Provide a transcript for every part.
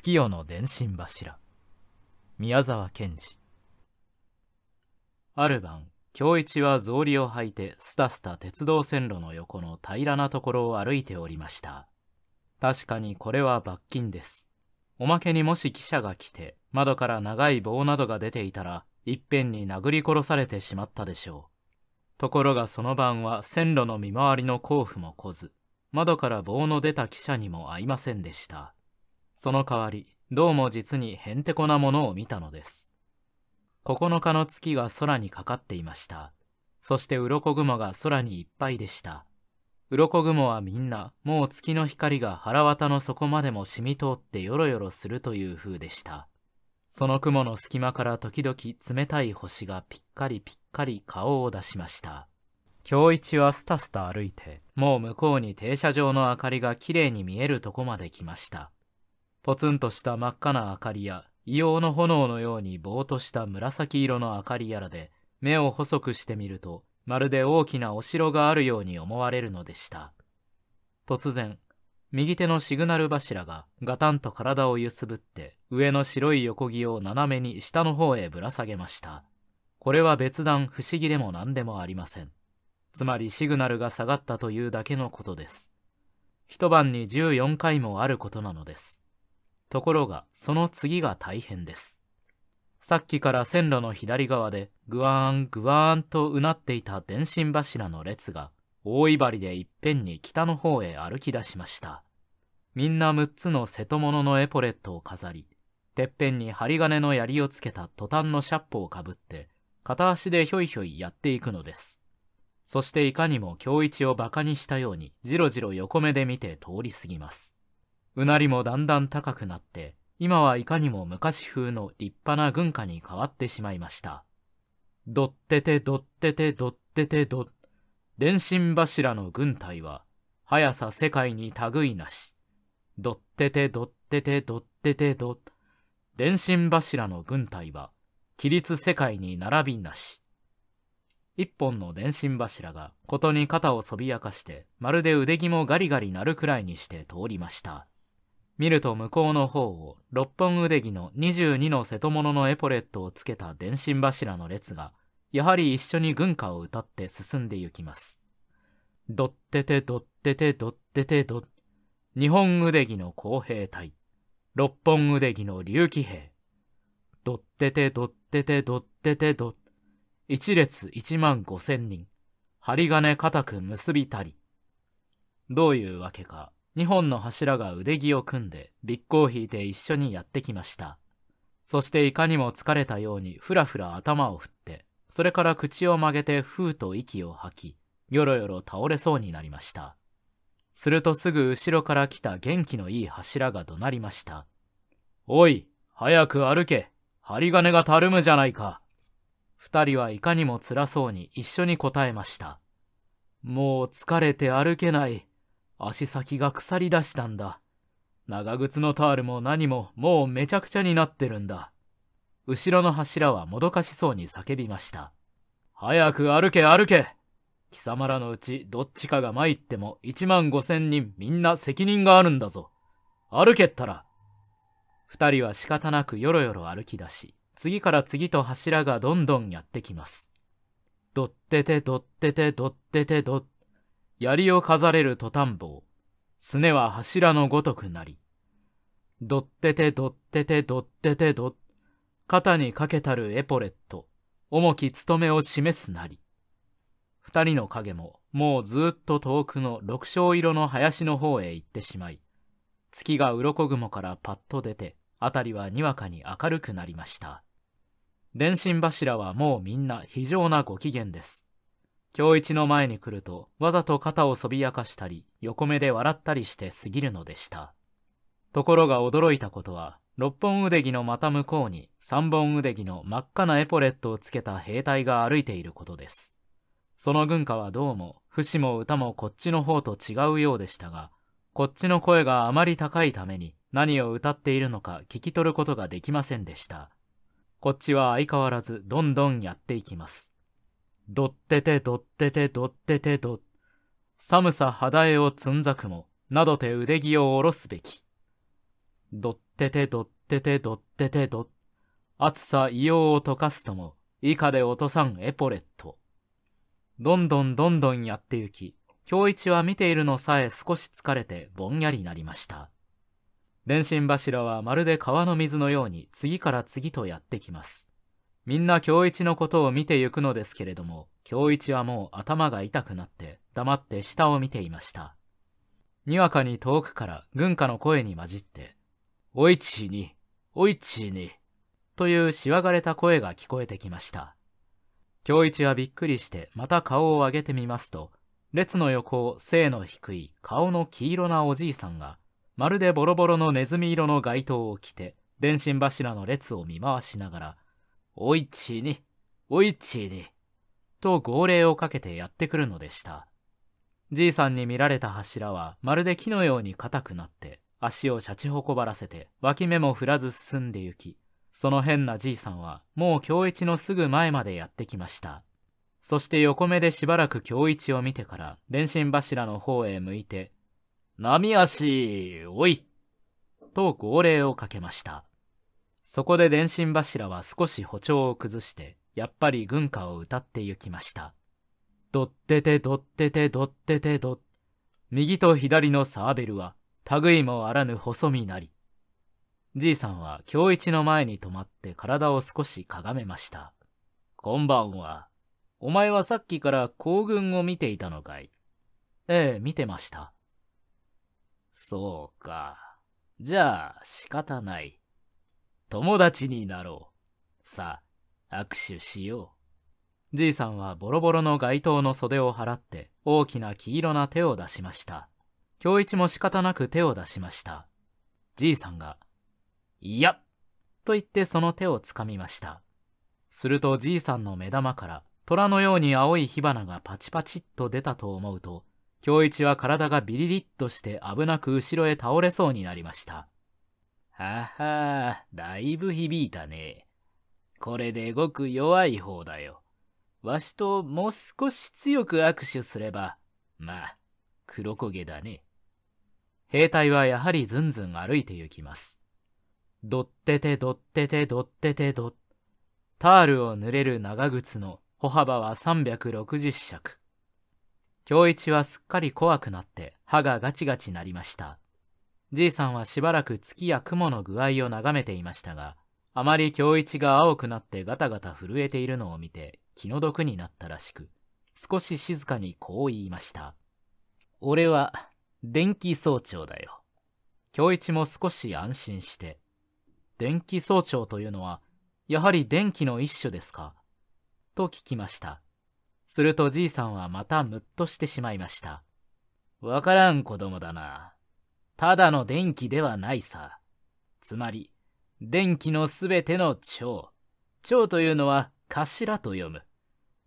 月夜の電信柱宮沢賢治ある晩京一は草履を履いてスタスタ鉄道線路の横の平らなところを歩いておりました確かにこれは罰金ですおまけにもし記者が来て窓から長い棒などが出ていたらいっぺんに殴り殺されてしまったでしょうところがその晩は線路の見回りの交付も来ず窓から棒の出た記者にも会いませんでしたその代わり、どうも実にへんてこなものを見たのです。9日の月が空にかかっていました。そして鱗雲が空にいっぱいでした。鱗雲はみんな、もう月の光が腹綿の底までも染み通ってよろよろするという風でした。その雲の隙間から時々冷たい星がぴっかりぴっかり顔を出しました。京一はスタスタ歩いて、もう向こうに停車場の明かりがきれいに見えるとこまで来ました。ポツンとした真っ赤な明かりや、硫黄の炎のようにぼーっとした紫色の明かりやらで、目を細くしてみると、まるで大きなお城があるように思われるのでした。突然、右手のシグナル柱がガタンと体を揺すぶって上の白い横木を斜めに下の方へぶら下げました。これは別段不思議でも何でもありません。つまりシグナルが下がったというだけのことです。一晩に14回もあることなのです。ところが、その次が大変です。さっきから線路の左側で、ぐわーんぐわーんとうなっていた電信柱の列が、大いばりでいっぺんに北の方へ歩き出しました。みんな6つの瀬戸物のエポレットを飾り、てっぺんに針金の槍をつけた途端のシャッポをかぶって、片足でひょいひょいやっていくのです。そしていかにも京一を馬鹿にしたように、じろじろ横目で見て通り過ぎます。うなりもだんだん高くなって、今はいかにも昔風の立派な軍歌に変わってしまいました。どっててどっててどっててど、電信柱の軍隊は、速さ世界に類なし。どっててどっててどっててど、電信柱の軍隊は、規律世界に並びなし。一本の電信柱が、ことに肩をそびやかして、まるで腕もガリガリ鳴るくらいにして通りました。見ると向こうの方を六本腕着の22の瀬戸物のエポレットをつけた電信柱の列が、やはり一緒に軍歌を歌って進んで行きます。ドッテテドッテテドッテテドッ、日本腕着の工兵隊、六本腕着の竜騎兵、ドッテテドッテテドッテテドッ、一列一万五千人、針金固く結びたり。どういうわけか、2本の柱が腕着を組んで、びっこを引いて一緒にやってきました。そしていかにも疲れたようにふらふら頭を振って、それから口を曲げてふうと息を吐き、よろよろ倒れそうになりました。するとすぐ後ろから来た元気のいい柱が怒鳴りました。おい、早く歩け、針金がたるむじゃないか。二人はいかにも辛そうに一緒に答えました。もう疲れて歩けない。足先が腐り出したんだ。長靴のタールも何ももうめちゃくちゃになってるんだ。後ろの柱はもどかしそうに叫びました。早く歩け歩け貴様らのうちどっちかが参っても一万五千人みんな責任があるんだぞ。歩けったら。二人は仕方なくよろよろ歩き出し、次から次と柱がどんどんやってきます。どっててどっててどっててどって槍を飾れるトタン棒、すねは柱のごとくなり、どっててどっててどっててど、肩にかけたるエポレット、重き務めを示すなり。二人の影も、もうずっと遠くの六章色の林の方へ行ってしまい、月が鱗雲からパッと出て、辺りはにわかに明るくなりました。電信柱はもうみんな非常なご機嫌です。京一の前に来ると、わざと肩をそびやかしたり、横目で笑ったりして過ぎるのでした。ところが驚いたことは、六本腕着のまた向こうに三本腕着の真っ赤なエポレットをつけた兵隊が歩いていることです。その軍歌はどうも、死も歌もこっちの方と違うようでしたが、こっちの声があまり高いために何を歌っているのか聞き取ることができませんでした。こっちは相変わらずどんどんやっていきます。どっててどっててどっててど、寒さ肌絵をつんざくも、などて腕着を下ろすべき。どっててどっててどっててど、暑さ硫黄を溶かすとも、以下で落とさんエポレット。どんどんどんどんやってゆき、京一は見ているのさえ少し疲れてぼんやりなりました。電信柱はまるで川の水のように次から次とやってきます。みんな京一のことを見てゆくのですけれども、京一はもう頭が痛くなって黙って下を見ていました。にわかに遠くから軍家の声に混じって、おいちに、おいちに、というしわがれた声が聞こえてきました。京一はびっくりしてまた顔を上げてみますと、列の横を背の低い顔の黄色なおじいさんが、まるでボロボロのネズミ色の街灯を着て、電信柱の列を見回しながら、おいちに、おいちに、と号令をかけてやってくるのでした。じいさんに見られた柱はまるで木のように硬くなって、足をシャチほこばらせて、脇目も振らず進んで行き、その変なじいさんはもう京一のすぐ前までやってきました。そして横目でしばらく京一を見てから電信柱の方へ向いて、波足、おいと号令をかけました。そこで電信柱は少し歩調を崩して、やっぱり軍歌を歌って行きました。ドッテテドッテテドッテテドッ。右と左のサーベルは、類もあらぬ細身なり。じいさんは京一の前に止まって体を少しかがめました。こんばんは。お前はさっきから行軍を見ていたのかいええ、見てました。そうか。じゃあ、仕方ない。友達になろう。さあ、握手しよう。じいさんはボロボロの街灯の袖を払って大きな黄色な手を出しました。京一も仕方なく手を出しました。じいさんが、いやと言ってその手をつかみました。するとじいさんの目玉から虎のように青い火花がパチパチっと出たと思うと、京一は体がビリリッとして危なく後ろへ倒れそうになりました。はは、だいぶ響いたね。これでごく弱い方だよ。わしともう少し強く握手すれば、まあ、黒焦げだね。兵隊はやはりずんずん歩いて行きます。どっててどっててどっててど、タールを濡れる長靴の歩幅は360尺。京一はすっかり怖くなって歯がガチガチなりました。じいさんはしばらく月や雲の具合を眺めていましたが、あまり京一が青くなってガタガタ震えているのを見て気の毒になったらしく、少し静かにこう言いました。俺は、電気総長だよ。京一も少し安心して。電気総長というのは、やはり電気の一種ですかと聞きました。するとじいさんはまたムッとしてしまいました。わからん子供だな。ただの電気ではないさ。つまり、電気のすべての蝶。蝶というのは頭と読む。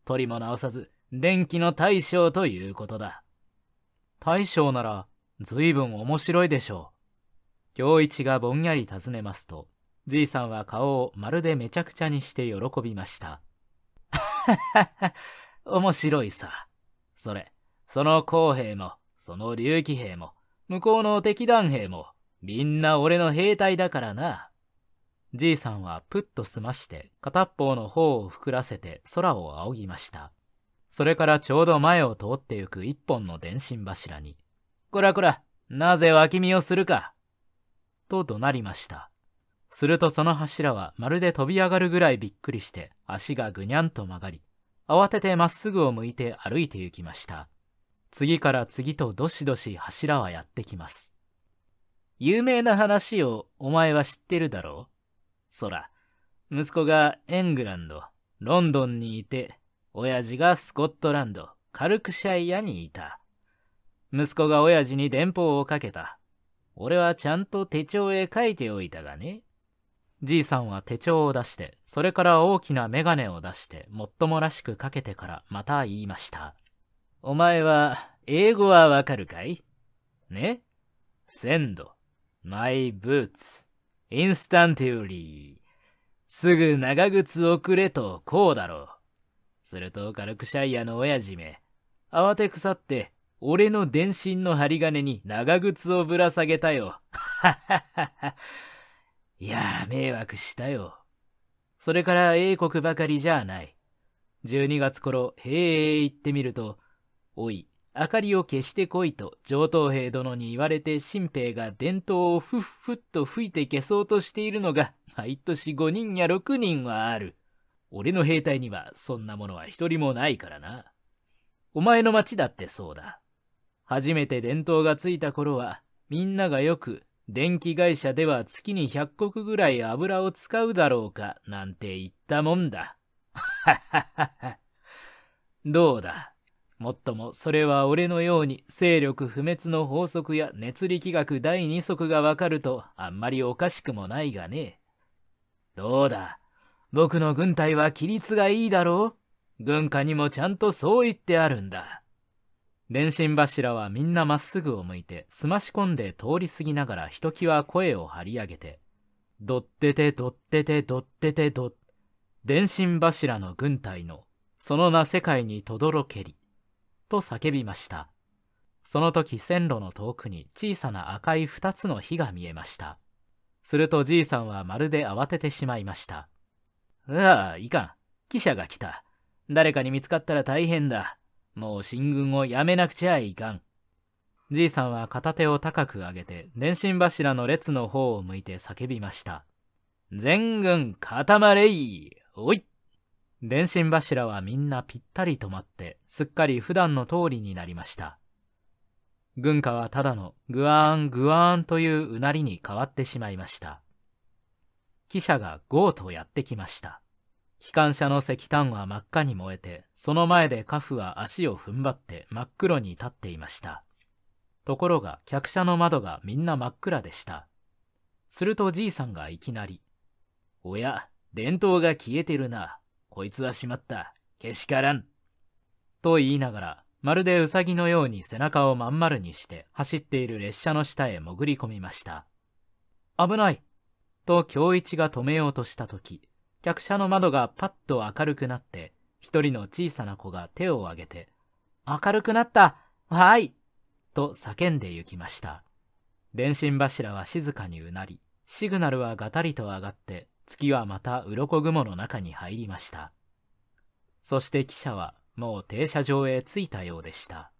取りも直さず、電気の大将ということだ。大将なら、随分面白いでしょう。京一がぼんやり尋ねますと、じいさんは顔をまるでめちゃくちゃにして喜びました。面白いさ。それ、その公平も、その竜起兵も、向こうの敵団兵も、みんな俺の兵隊だからな。じいさんはプッと済まして、片方の方を膨らせて空を仰ぎました。それからちょうど前を通ってゆく一本の電信柱に、こらこら、なぜ脇見をするか。と怒鳴りました。するとその柱はまるで飛び上がるぐらいびっくりして足がぐにゃんと曲がり、慌ててまっすぐを向いて歩いて行きました。次から次とどしどし柱はやってきます。有名な話をお前は知ってるだろうそら、息子がエングランド、ロンドンにいて、親父がスコットランド、カルクシャイヤにいた。息子が親父に電報をかけた。俺はちゃんと手帳へ書いておいたがね。じいさんは手帳を出して、それから大きなメガネを出して、もっともらしくかけてからまた言いました。お前は、英語はわかるかいね ?send, my boots, instantly. すぐ長靴をくれとこうだろう。すると軽くシャイアの親父め、慌て腐って、俺の電信の針金に長靴をぶら下げたよ。はははは。いや迷惑したよ。それから英国ばかりじゃない。12月頃、へえ行ってみると、おい、明かりを消してこいと上等兵殿に言われて新兵が伝統をふっふっと吹いて消そうとしているのが毎年5人や6人はある。俺の兵隊にはそんなものは一人もないからな。お前の町だってそうだ。初めて伝統がついた頃はみんながよく電気会社では月に100石ぐらい油を使うだろうかなんて言ったもんだ。はははは。どうだもっともそれは俺のように勢力不滅の法則や熱力学第二則がわかるとあんまりおかしくもないがね。どうだ僕の軍隊は規律がいいだろう軍家にもちゃんとそう言ってあるんだ。電信柱はみんなまっすぐを向いて、すまし込んで通り過ぎながらひときわ声を張り上げて、どっててどっててどっててど、電信柱の軍隊の、その名世界にとどろけり。と叫びました。その時線路の遠くに小さな赤い二つの火が見えました。するとじいさんはまるで慌ててしまいました。うわあ、いかん。記者が来た。誰かに見つかったら大変だ。もう進軍をやめなくちゃいかん。じいさんは片手を高く上げて、電信柱の列の方を向いて叫びました。全軍固まれいおい電信柱はみんなぴったり止まって、すっかり普段の通りになりました。軍歌はただのグワーングワーンといううなりに変わってしまいました。記者がゴーとやってきました。機関車の石炭は真っ赤に燃えて、その前でカフは足を踏ん張って真っ黒に立っていました。ところが客車の窓がみんな真っ暗でした。するとじいさんがいきなり、おや、伝統が消えてるな。こいつはしまった。けしからん。と言いながら、まるでウサギのように背中をまん丸にして走っている列車の下へ潜り込みました。危ないと京一が止めようとした時、客車の窓がパッと明るくなって、一人の小さな子が手を挙げて、明るくなったはいと叫んで行きました。電信柱は静かにうなり、シグナルはガタリと上がって、月はまた鱗雲の中に入りました。そして汽車はもう停車場へ着いたようでした。